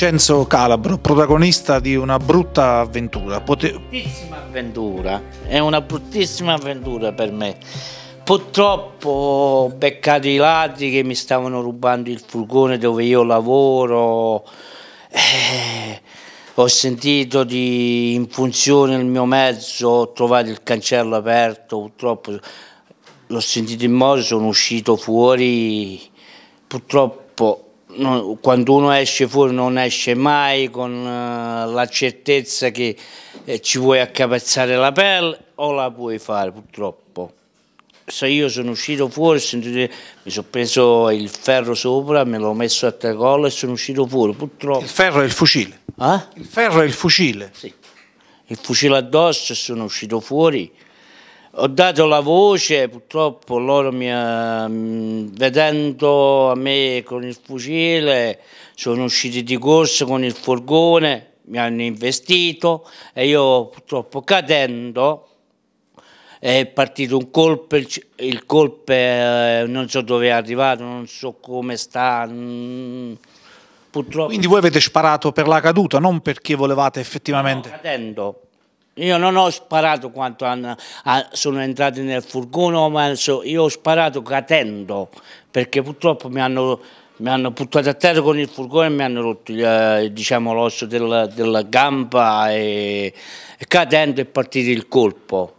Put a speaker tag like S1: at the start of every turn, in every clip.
S1: Vincenzo Calabro, protagonista di una brutta avventura. Pote...
S2: Bruttissima avventura, è una bruttissima avventura per me. Purtroppo ho beccato i ladri che mi stavano rubando il furgone dove io lavoro. Eh, ho sentito di in funzione il mio mezzo, ho trovato il cancello aperto, purtroppo l'ho sentito in moto, sono uscito fuori, purtroppo quando uno esce fuori non esce mai con eh, la certezza che eh, ci vuoi accapezzare la pelle o la puoi fare purtroppo. Se io sono uscito fuori, sentite, mi sono preso il ferro sopra, me l'ho messo a tracollo e sono uscito fuori purtroppo. Il ferro è il fucile? Eh? Il ferro è il fucile? Sì, il fucile addosso e sono uscito fuori ho dato la voce, purtroppo loro mi, mm, vedendo a me con il fucile sono usciti di corsa con il furgone, mi hanno investito e io purtroppo cadendo è partito un colpo, il, colpo non so dove è arrivato, non so come sta. Mm, purtroppo. Quindi voi
S1: avete sparato per la caduta, non perché volevate effettivamente... No,
S2: cadendo io non ho sparato quando sono entrati nel furgone, ma io ho sparato cadendo, perché purtroppo mi hanno, mi hanno buttato a terra con il furgone e mi hanno rotto eh, diciamo, l'osso della, della, gamba e, e cadendo è partito il colpo.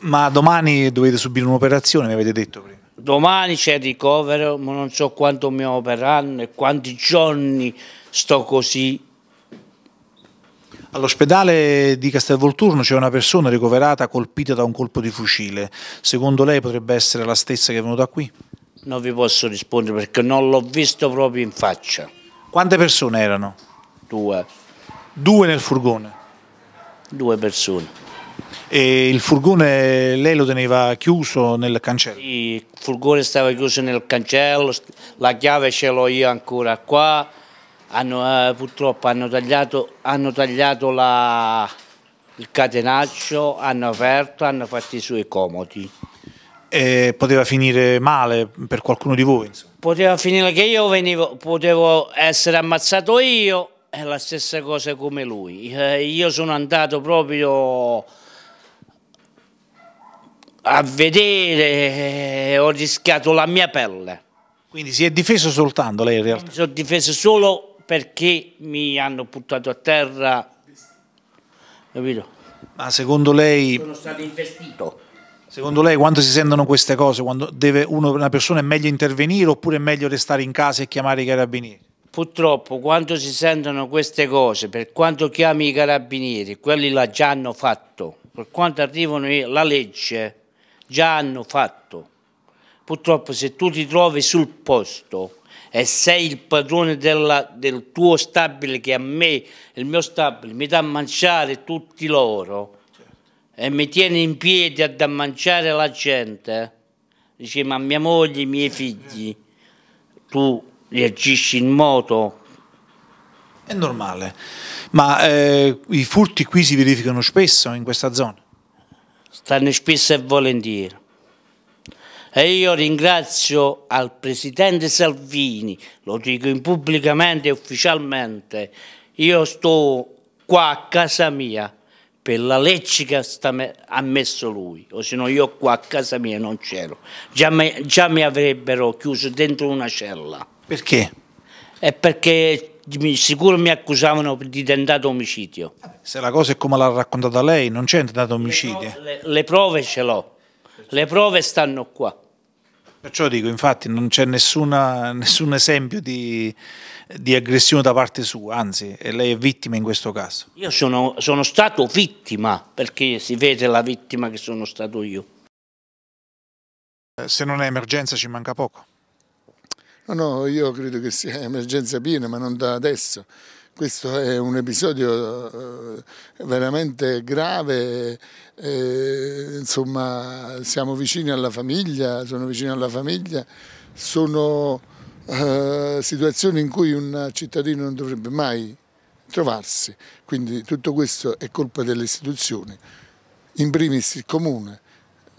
S1: Ma domani dovete subire un'operazione, mi avete detto prima.
S2: Domani c'è ricovero, ma non so quanto mi operanno e quanti giorni sto così
S1: All'ospedale di Castelvolturno c'è una persona ricoverata colpita da un colpo di fucile. Secondo lei potrebbe
S2: essere la stessa che è venuta qui? Non vi posso rispondere perché non l'ho visto proprio in faccia.
S1: Quante persone erano? Due. Due nel furgone? Due persone. E il furgone lei lo teneva chiuso nel
S2: cancello? il furgone stava chiuso nel cancello, la chiave ce l'ho io ancora qua hanno, eh, purtroppo hanno tagliato, hanno tagliato la, il catenaccio, hanno aperto, hanno fatto i suoi comodi.
S1: E poteva finire male per qualcuno di voi? Insomma.
S2: Poteva finire che io venivo, potevo essere ammazzato io, è la stessa cosa come lui. Eh, io sono andato proprio a vedere, eh, ho rischiato la mia pelle.
S1: Quindi si è difeso soltanto lei in realtà?
S2: Mi sono difeso solo perché mi hanno buttato a terra, capito? Ma secondo lei... Sono stato investito. Secondo
S1: lei quando si sentono queste cose, quando deve uno, una persona è meglio intervenire oppure è meglio restare in casa e chiamare i carabinieri?
S2: Purtroppo quando si sentono queste cose, per quanto chiami i carabinieri, quelli la già hanno fatto, per quanto arrivano la legge, già hanno fatto. Purtroppo se tu ti trovi sul posto e sei il padrone della, del tuo stabile che a me, il mio stabile, mi dà a mangiare tutti loro certo. e mi tiene in piedi a mangiare la gente, dice ma mia moglie, i miei figli, tu reagisci in moto. È normale,
S1: ma eh, i furti qui si verificano spesso in questa zona?
S2: Stanno spesso e volentieri. E io ringrazio al Presidente Salvini, lo dico pubblicamente e ufficialmente, io sto qua a casa mia per la legge che ha messo lui, o se no io qua a casa mia non c'ero, già, già mi avrebbero chiuso dentro una cella. Perché? È perché sicuro mi accusavano di tentato omicidio.
S1: Se la cosa è come l'ha raccontata lei, non c'è tentato omicidio.
S2: Le, le, le prove ce l'ho. Certo. Le prove stanno qua.
S1: Perciò dico, infatti, non c'è nessun esempio di, di, aggressione da parte sua, anzi, lei è vittima in questo caso.
S2: Io sono, sono stato vittima, perché si vede la vittima che sono stato io. Se non è emergenza ci manca poco.
S3: No, no, io credo che sia emergenza piena, ma non da adesso questo è un episodio eh, veramente grave, eh, insomma siamo vicini alla famiglia, sono vicini alla famiglia, sono eh, situazioni in cui un cittadino non dovrebbe mai trovarsi, quindi tutto questo è colpa delle istituzioni, in primis il comune,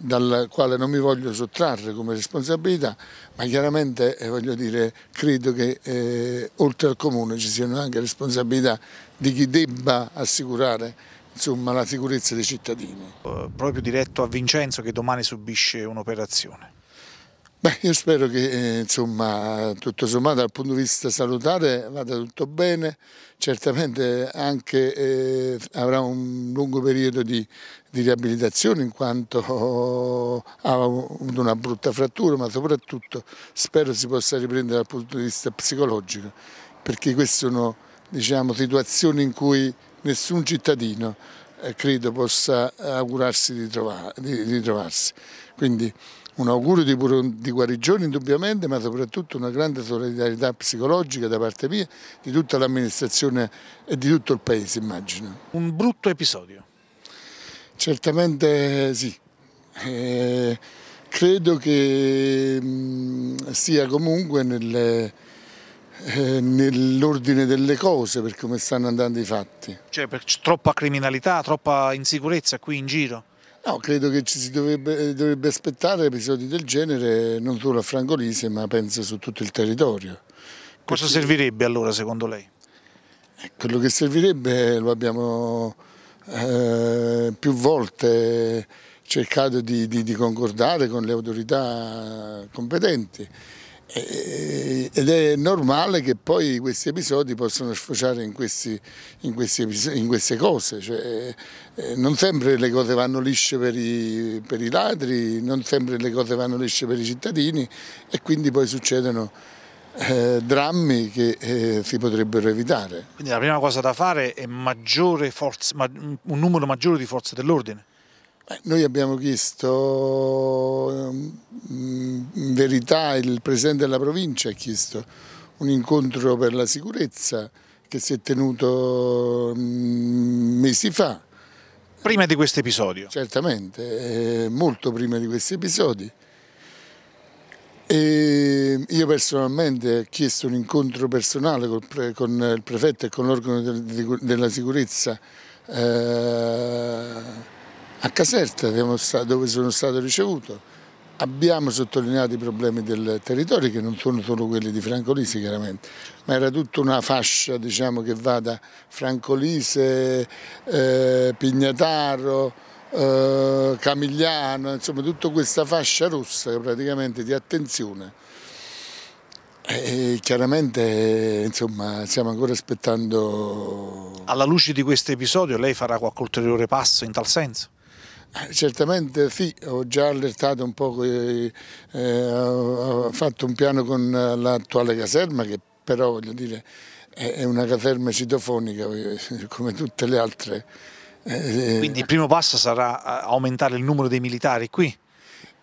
S3: dal quale non mi voglio sottrarre come responsabilità, ma chiaramente eh, voglio dire, credo che eh, oltre al Comune ci siano anche responsabilità di chi debba assicurare insomma, la sicurezza dei cittadini. Eh, proprio diretto a Vincenzo che domani subisce un'operazione. Beh, io spero che eh, insomma, tutto sommato dal punto di vista salutare vada tutto bene, certamente anche eh, avrà un lungo periodo di, di riabilitazione in quanto ha avuto una brutta frattura, ma soprattutto spero si possa riprendere dal punto di vista psicologico, perché queste sono diciamo, situazioni in cui nessun cittadino eh, credo possa augurarsi di, trova, di, di trovarsi. Quindi, un augurio di, di, guarigione indubbiamente, ma soprattutto una grande solidarietà psicologica da parte mia, di tutta l'amministrazione e di tutto il paese immagino. Un brutto episodio? Certamente sì. Eh, credo che mh, sia comunque nel eh, nell'ordine delle cose per come stanno andando i fatti.
S1: Cioè per troppa criminalità, troppa insicurezza qui in giro?
S3: No, credo che ci si dovrebbe, eh, dovrebbe aspettare episodi del genere non solo a Frangolise ma penso su tutto il territorio. Cosa Perché... servirebbe allora secondo lei? Eh, quello che servirebbe eh, lo abbiamo eh, più volte cercato di, di, di concordare con le autorità competenti. Eh, ed è normale che poi questi episodi possano sfociare in, questi, in, questi, in queste cose, cioè, eh, non sempre le cose vanno lisce per i, per i, ladri, non sempre le cose vanno lisce per i cittadini e quindi poi succedono eh, drammi che eh, si potrebbero evitare.
S1: Quindi la prima cosa da fare è forza, un numero maggiore di forze dell'ordine?
S3: Eh, noi abbiamo chiesto, mm, in verità il Presidente della provincia ha chiesto un incontro per la sicurezza che si è tenuto mm, mesi fa. Prima di questo episodio? Certamente, eh, molto prima di questi episodi. E io personalmente ho chiesto un incontro personale con il prefetto e con l'organo della sicurezza eh, a Caserta, dove sono stato ricevuto, abbiamo sottolineato i problemi del territorio, che non sono solo quelli di Francolisi chiaramente, ma era tutta una fascia diciamo, che va da Francolise, eh, Pignataro, eh, Camigliano, insomma tutta questa fascia rossa praticamente di attenzione. E chiaramente insomma, stiamo ancora aspettando... Alla luce di questo episodio lei farà qualche ulteriore passo in tal senso? Eh, certamente sì, ho già allertato un po', eh, eh ho fatto un piano con eh, l'attuale caserma che però voglio dire è una caserma citofonica come tutte le altre. Quindi il primo passo sarà aumentare il numero dei militari qui?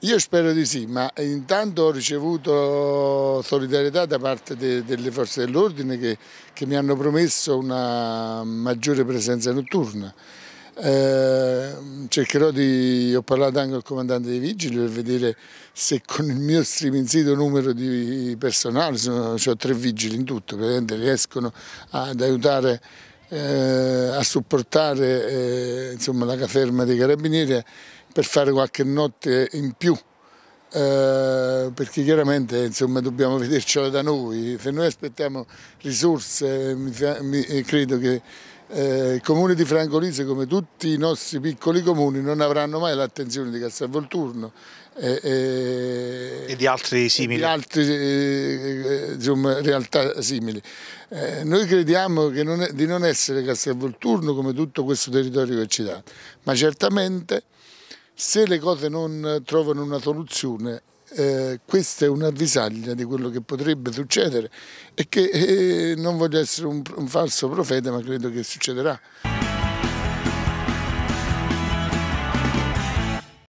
S3: Io spero di sì, ma intanto ho ricevuto solidarietà da parte de, delle forze dell'ordine che, che mi hanno promesso una maggiore presenza notturna. Ehm, cercherò di, ho parlato anche al comandante dei vigili per vedere se con il mio striminzito numero di personale, sono, ho tre vigili in tutto, riescono ad aiutare eh, a supportare eh, insomma, la caserma dei carabinieri per fare qualche notte in più. Eh, perché chiaramente insomma, dobbiamo vedercela da noi, se noi aspettiamo risorse mi, mi, credo che eh, il comune di Francolise, come tutti i nostri piccoli comuni, non avranno mai l'attenzione di Castelvolturno eh, eh, e di altri simili. Di altre, eh, eh, insomma, realtà simili. Eh, noi crediamo non è, di non essere Castel Volturno come tutto questo territorio che ci dà, ma certamente se le cose non trovano una soluzione eh, questa è un'avvisaglia di quello che potrebbe succedere e che eh, non voglio essere un, un falso profeta ma credo che succederà.